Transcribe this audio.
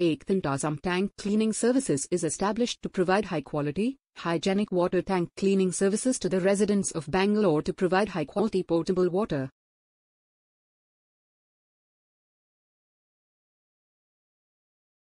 Eighth Tank Cleaning Services is established to provide high-quality, hygienic water tank cleaning services to the residents of Bangalore to provide high-quality potable water.